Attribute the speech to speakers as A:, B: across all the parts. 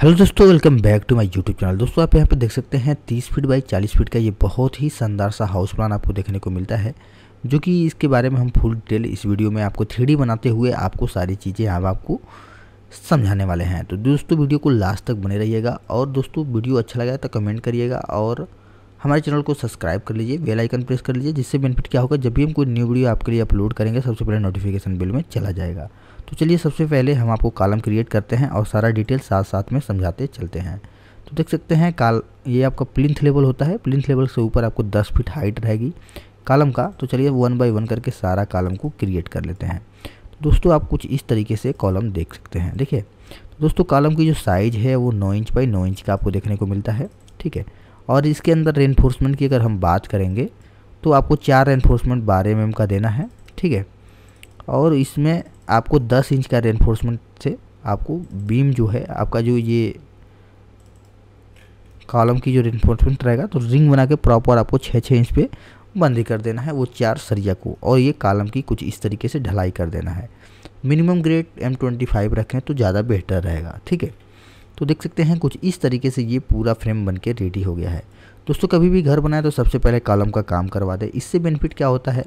A: hello दोस्तों welcome back to my YouTube channel दोस्तों आप यहाँ पर देख सकते हैं 30 फीट बाई 40 फीट का ये बहुत ही शानदार सा हाउस प्लान आपको देखने को मिलता है जो कि इसके बारे में हम फुल डिटेल इस वीडियो में आपको थ्री बनाते हुए आपको सारी चीज़ें हम आपको समझाने वाले हैं तो दोस्तों वीडियो को लास्ट तक बने रहिएगा और दोस्तों वीडियो अच्छा लगा तो कमेंट करिएगा और हमारे चैनल को सब्सक्राइब कर लीजिए बेल आइकन प्रेस कर लीजिए जिससे बेनिफिट क्या होगा जब भी हम कोई न्यू वीडियो आपके लिए अपलोड करेंगे सबसे पहले नोटिफिकेशन बिल में चला जाएगा तो चलिए सबसे पहले हम आपको कालम क्रिएट करते हैं और सारा डिटेल साथ साथ में समझाते चलते हैं तो देख सकते हैं काल ये आपका प्लिंथ लेवल होता है प्लिंथ लेवल से ऊपर आपको दस फीट हाइट रहेगी कालम का तो चलिए वन बाई वन करके सारा कालम को क्रिएट कर लेते हैं तो दोस्तों आप कुछ इस तरीके से कॉलम देख सकते हैं देखिए दोस्तों कालम की जो साइज़ है वो नौ इंच बाई नौ इंच का आपको देखने को मिलता है ठीक है और इसके अंदर रेनफोर्समेंट की अगर हम बात करेंगे तो आपको चार रेनफोर्समेंट बारह एम mm का देना है ठीक है और इसमें आपको 10 इंच का रेनफोर्समेंट से आपको बीम जो है आपका जो ये कॉलम की जो रेनफोर्समेंट रहेगा तो रिंग बना के प्रॉपर आपको छः छः इंच पे बंद कर देना है वो चार सरिया को और ये कॉलम की कुछ इस तरीके से ढलाई कर देना है minimum grade M twenty five रखें तो ज़्यादा बेहतर रहेगा ठीक है तो देख सकते हैं कुछ इस तरीके से ये पूरा फ्रेम बन के रेडी हो गया है दोस्तों कभी भी घर बनाए तो सबसे पहले कॉलम का काम करवा दें इससे बेनिफिट क्या होता है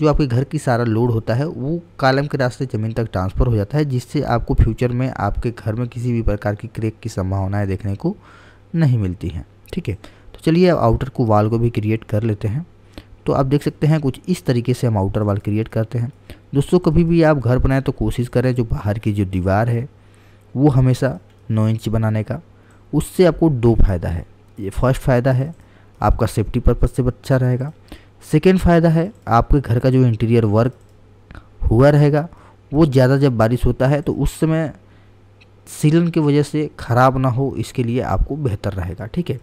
A: जो आपके घर की सारा लोड होता है वो कालम के रास्ते ज़मीन तक ट्रांसफ़र हो जाता है जिससे आपको फ्यूचर में आपके घर में किसी भी प्रकार की क्रेक की संभावनाएँ देखने को नहीं मिलती हैं ठीक है तो चलिए अब आउटर को वाल को भी क्रिएट कर लेते हैं तो आप देख सकते हैं कुछ इस तरीके से हम आउटर वाल क्रिएट करते हैं दोस्तों कभी भी आप घर बनाएं तो कोशिश करें जो बाहर की जो दीवार है वो हमेशा नौ इंच बनाने का उससे आपको दो फायदा है ये फर्स्ट फ़ायदा है आपका सेफ्टी पर्पज़ से अच्छा रहेगा सेकेंड फ़ायदा है आपके घर का जो इंटीरियर वर्क हुआ रहेगा वो ज़्यादा जब बारिश होता है तो उस समय सीलन की वजह से ख़राब ना हो इसके लिए आपको बेहतर रहेगा ठीक है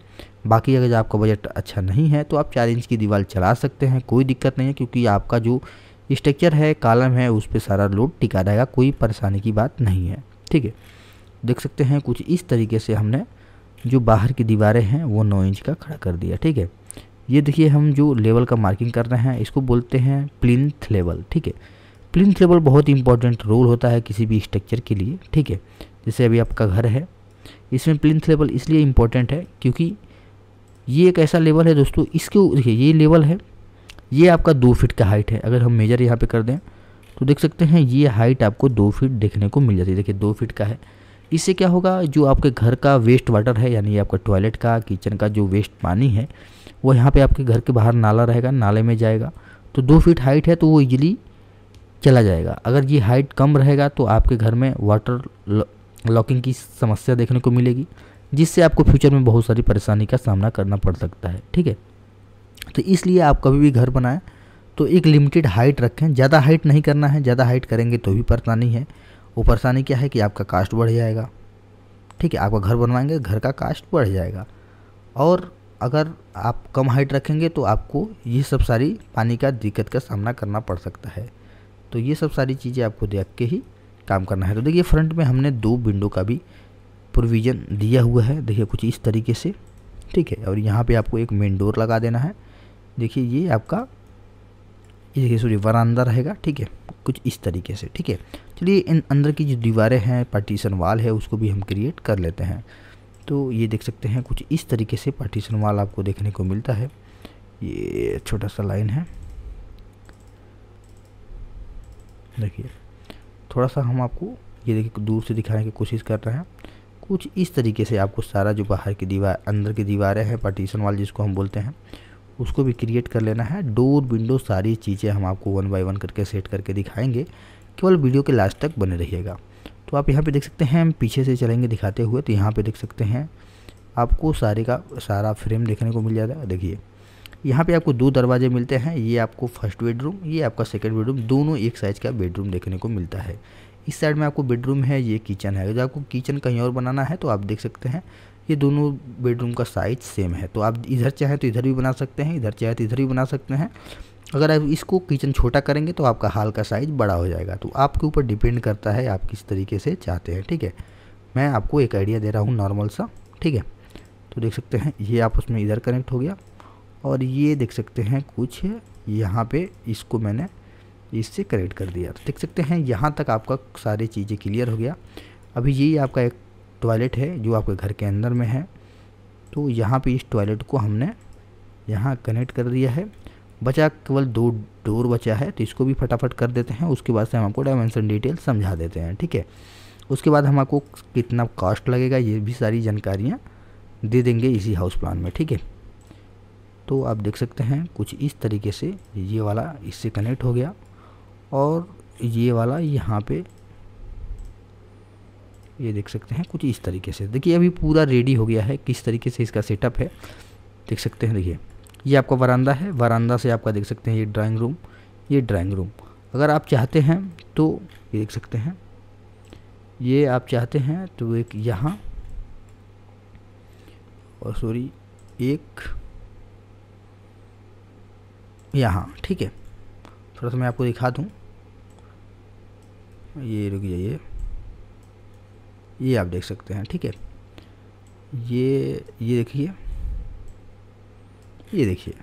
A: बाकी अगर आपका बजट अच्छा नहीं है तो आप चार इंच की दीवार चला सकते हैं कोई दिक्कत नहीं है क्योंकि आपका जो स्ट्रक्चर है कालम है उस पर सारा लोड टिका रहेगा कोई परेशानी की बात नहीं है ठीक है देख सकते हैं कुछ इस तरीके से हमने जो बाहर की दीवारें हैं वो नौ इंच का खड़ा कर दिया ठीक है ये देखिए हम जो लेवल का मार्किंग कर रहे हैं इसको बोलते हैं प्लिंथ लेवल ठीक है प्लिंथ लेवल बहुत इंपॉर्टेंट रोल होता है किसी भी स्ट्रक्चर के लिए ठीक है जैसे अभी आपका घर है इसमें प्लिंथ लेवल इसलिए इम्पोर्टेंट है क्योंकि ये एक ऐसा लेवल है दोस्तों इसके देखिए ये लेवल है ये आपका दो फीट का हाइट है अगर हम मेजर यहाँ पे कर दें तो देख सकते हैं ये हाइट आपको दो फीट देखने को मिल जाती है देखिए दो फीट का है इससे क्या होगा जो आपके घर का वेस्ट वाटर है यानी आपका टॉयलेट का किचन का जो वेस्ट पानी है वो यहाँ पे आपके घर के बाहर नाला रहेगा नाले में जाएगा तो दो फीट हाइट है तो वो इजीली चला जाएगा अगर ये हाइट कम रहेगा तो आपके घर में वाटर लॉकिंग की समस्या देखने को मिलेगी जिससे आपको फ्यूचर में बहुत सारी परेशानी का सामना करना पड़ सकता है ठीक है तो इसलिए आप कभी भी घर बनाएं तो एक लिमिटेड हाइट रखें ज़्यादा हाइट नहीं करना है ज़्यादा हाइट करेंगे तो भी परेशानी है वो परेशानी क्या है कि आपका कास्ट बढ़ जाएगा ठीक है आपका घर बनवाएंगे घर का कास्ट बढ़ जाएगा और अगर आप कम हाइट रखेंगे तो आपको ये सब सारी पानी का दिक्कत का सामना करना पड़ सकता है तो ये सब सारी चीज़ें आपको देख के ही काम करना है तो देखिए फ्रंट में हमने दो विंडो का भी प्रोविज़न दिया हुआ है देखिए कुछ इस तरीके से ठीक है और यहाँ पे आपको एक मेन डोर लगा देना है देखिए ये आपका देखिए सॉरी वरानदा रहेगा ठीक है कुछ इस तरीके से ठीक है चलिए इन अंदर की जो दीवारें हैं पार्टीशन वाल है उसको भी हम क्रिएट कर लेते हैं तो ये देख सकते हैं कुछ इस तरीके से पार्टीशन वाल आपको देखने को मिलता है ये छोटा सा लाइन है देखिए थोड़ा सा हम आपको ये देखिए दूर से दिखाने की कोशिश कर रहे हैं कुछ इस तरीके से आपको सारा जो बाहर की दीवार अंदर की दीवारें हैं पार्टीशन वाल जिसको हम बोलते हैं उसको भी क्रिएट कर लेना है डोर विंडो सारी चीज़ें हम आपको वन बाय वन करके सेट करके दिखाएंगे केवल वीडियो के लास्ट तक बने रहिएगा तो आप यहाँ पे देख सकते हैं हम पीछे से चलेंगे दिखाते हुए तो यहाँ पे देख सकते हैं आपको सारे का सारा फ्रेम देखने को मिल जाता है देखिए यहाँ पे आपको दो दरवाजे मिलते हैं ये आपको फर्स्ट बेडरूम ये आपका सेकेंड बेडरूम दोनों एक साइज़ का बेडरूम देखने को मिलता है इस साइड में आपको बेडरूम है ये किचन है अगर आपको किचन कहीं और बनाना है तो आप देख सकते हैं ये दोनों बेडरूम का साइज सेम है तो आप इधर चाहें तो इधर भी बना सकते हैं इधर चाहें तो इधर भी बना सकते हैं अगर आप इसको किचन छोटा करेंगे तो आपका हाल का साइज़ बड़ा हो जाएगा तो आपके ऊपर डिपेंड करता है आप किस तरीके से चाहते हैं ठीक है मैं आपको एक आइडिया दे रहा हूँ नॉर्मल सा ठीक है तो देख सकते हैं ये आप उसमें इधर कनेक्ट हो गया और ये देख सकते हैं कुछ यहाँ पे इसको मैंने इससे कनेक्ट कर दिया तो देख सकते हैं यहाँ तक आपका सारी चीज़ें क्लियर हो गया अभी ये आपका एक टॉयलेट है जो आपके घर के अंदर में है तो यहाँ पर इस टॉयलेट को हमने यहाँ कनेक्ट कर दिया है बचा केवल दो डोर बचा है तो इसको भी फटाफट कर देते हैं उसके बाद से हम आपको डायमेंशन डिटेल समझा देते हैं ठीक है उसके बाद हम आपको कितना कॉस्ट लगेगा ये भी सारी जानकारियाँ दे देंगे इसी हाउस प्लान में ठीक है तो आप देख सकते हैं कुछ इस तरीके से ये वाला इससे कनेक्ट हो गया और ये वाला यहाँ पे ये देख सकते हैं कुछ इस तरीके से देखिए अभी पूरा रेडी हो गया है किस तरीके से इसका सेटअप है देख सकते हैं देखिए ये आपका वरानदा है वरानदा से आपका देख सकते हैं ये ड्राइंग रूम ये ड्राइंग रूम अगर आप चाहते हैं तो ये देख सकते हैं ये आप चाहते हैं तो एक यहाँ और सॉरी एक यहाँ ठीक है थोड़ा सा मैं आपको दिखा दूँ ये रुक जाइए ये आप देख सकते हैं ठीक है ये ये देखिए ये देखिए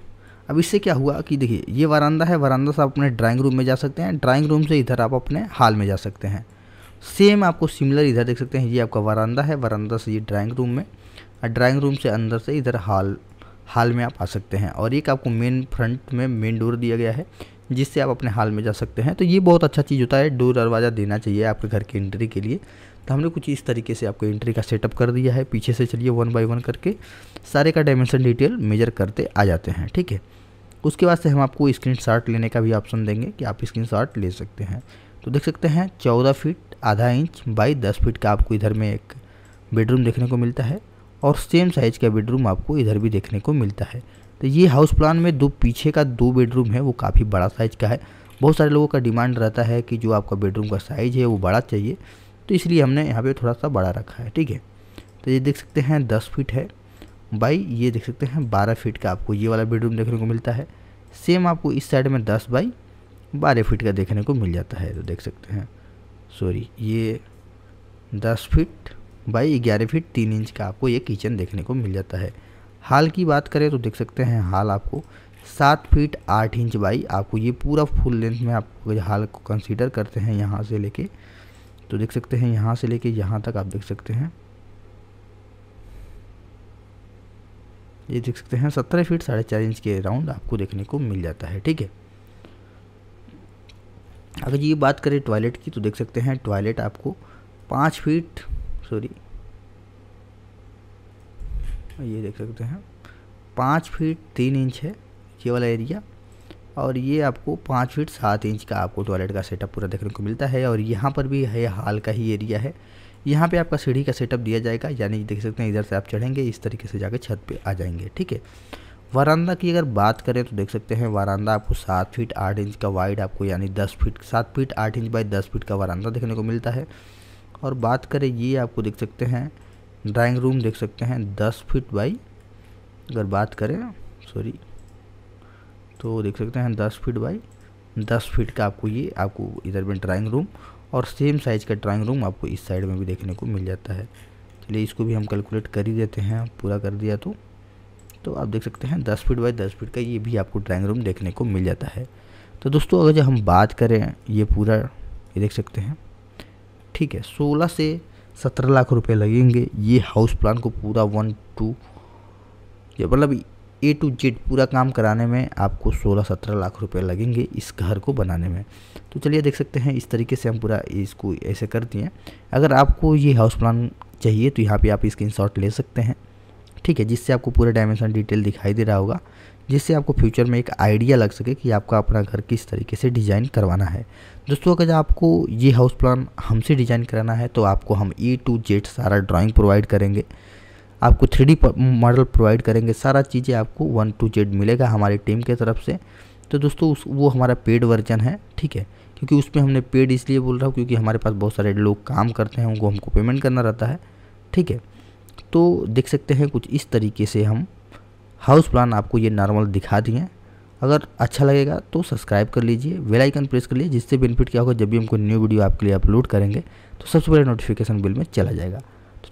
A: अब इससे क्या हुआ कि देखिए ये वरानंदा है वरांदा से आप अपने ड्राइंग रूम में जा सकते हैं ड्राइंग रूम से इधर आप अपने हाल में जा सकते हैं सेम आपको सिमिलर इधर देख सकते हैं ये आपका वरानंदा है वरानंदा से ये ड्राइंग रूम में और ड्राइंग रूम से अंदर से इधर हाल हाल में आप आ सकते हैं और एक आपको मेन फ्रंट में मेन डोर दिया गया है जिससे आप अपने हाल में जा सकते हैं तो ये बहुत अच्छा चीज़ होता है डोर दरवाज़ा देना चाहिए आपके घर की एंट्री के लिए तो हमने कुछ इस तरीके से आपको एंट्री का सेटअप कर दिया है पीछे से चलिए वन बाई वन करके सारे का डायमेंशन डिटेल मेजर करते आ जाते हैं ठीक है उसके बाद से हम आपको स्क्रीन शॉट लेने का भी ऑप्शन देंगे कि आप स्क्रीन शॉट ले सकते हैं तो देख सकते हैं चौदह फीट आधा इंच बाई दस फीट का आपको इधर में एक बेडरूम देखने को मिलता है और सेम साइज़ का बेडरूम आपको इधर भी देखने को मिलता है तो ये हाउस प्लान में दो पीछे का दो बेडरूम है वो काफ़ी बड़ा साइज़ का है बहुत सारे लोगों का डिमांड रहता है कि जो आपका बेडरूम का साइज़ है वो बड़ा चाहिए तो इसलिए हमने यहाँ पे थोड़ा सा बड़ा रखा है ठीक है तो ये देख सकते हैं दस फीट है बाई ये देख सकते हैं बारह फीट का आपको ये वाला बेडरूम देखने को मिलता है सेम आपको इस साइड में दस बाई बारह फीट का देखने को मिल जाता है तो देख सकते हैं सॉरी ये दस फीट बाई ग्यारह फीट तीन इंच का आपको ये किचन देखने को मिल जाता है हाल की बात करें तो देख सकते हैं हाल आपको सात फीट आठ इंच बाई आपको ये पूरा फुल लेंथ में आप हाल को कंसीडर करते हैं यहाँ से लेके तो देख सकते हैं यहाँ से लेके यहाँ तक आप देख सकते हैं ये देख सकते हैं सत्रह फीट साढ़े चार इंच के राउंड आपको देखने को मिल जाता है ठीक है अगर ये बात करें टॉयलेट की तो देख सकते हैं टॉयलेट आपको पाँच फीट सॉरी ये देख सकते हैं पाँच फीट तीन इंच है ये वाला एरिया और ये आपको पाँच फीट सात इंच का आपको टॉयलेट का सेटअप पूरा देखने को मिलता है और यहाँ पर भी है हाल का ही एरिया है यहाँ पे आपका सीढ़ी का सेटअप दिया जाएगा यानी देख सकते हैं इधर से आप चढ़ेंगे इस तरीके से जाके छत पे आ जाएंगे ठीक है वारांदा की अगर बात करें तो देख सकते हैं वारांदा आपको सात फीट आठ इंच का वाइड आपको यानी दस फीट सात फीट आठ इंच बाई दस फीट का वारान्दा देखने को मिलता है और बात करें ये आपको देख सकते हैं ड्राइंग रूम देख सकते हैं दस फीट बाई अगर बात करें सॉरी तो देख सकते हैं दस फीट बाई दस फीट का आपको ये आपको इधर में ड्राइंग रूम और सेम साइज़ का ड्राइंग रूम आपको इस साइड में भी देखने को मिल जाता है चलिए इसको भी हम कैलकुलेट कर ही देते हैं पूरा कर दिया तो तो आप देख सकते हैं दस फीट बाई दस फीट का ये भी आपको ड्राइंग रूम देखने को मिल जाता है तो दोस्तों अगर जब हम बात करें ये पूरा ये देख सकते हैं ठीक है सोलह से सत्रह लाख रुपये लगेंगे ये हाउस प्लान को पूरा वन टू मतलब ए टू जेड पूरा काम कराने में आपको 16-17 लाख रुपए लगेंगे इस घर को बनाने में तो चलिए देख सकते हैं इस तरीके से हम पूरा इसको ऐसे कर दिए अगर आपको ये हाउस प्लान चाहिए तो यहाँ पे आप स्क्रीन ले सकते हैं ठीक है जिससे आपको पूरा डायमेंशन डिटेल दिखाई दे रहा होगा जिससे आपको फ्यूचर में एक आइडिया लग सके कि आपका अपना घर किस तरीके से डिज़ाइन करवाना है दोस्तों अगर आपको ये हाउस प्लान हमसे डिज़ाइन कराना है तो आपको हम ए टू जेड सारा ड्राइंग प्रोवाइड करेंगे आपको थ्री मॉडल प्रोवाइड करेंगे सारा चीज़ें आपको वन टू जेड मिलेगा हमारी टीम के तरफ से तो दोस्तों उस वो हमारा पेड वर्जन है ठीक है क्योंकि उसमें हमने पेड इसलिए बोल रहा हूँ क्योंकि हमारे पास बहुत सारे लोग काम करते हैं उनको हमको पेमेंट करना रहता है ठीक है तो देख सकते हैं कुछ इस तरीके से हम हाउस प्लान आपको ये नॉर्मल दिखा दिए अगर अच्छा लगेगा तो सब्सक्राइब कर लीजिए वेल आइकन प्रेस कर लीजिए जिससे बेनिफिट क्या होगा जब भी हमको न्यू वीडियो आपके लिए अपलोड करेंगे तो सबसे पहले नोटिफिकेशन बिल में चला जाएगा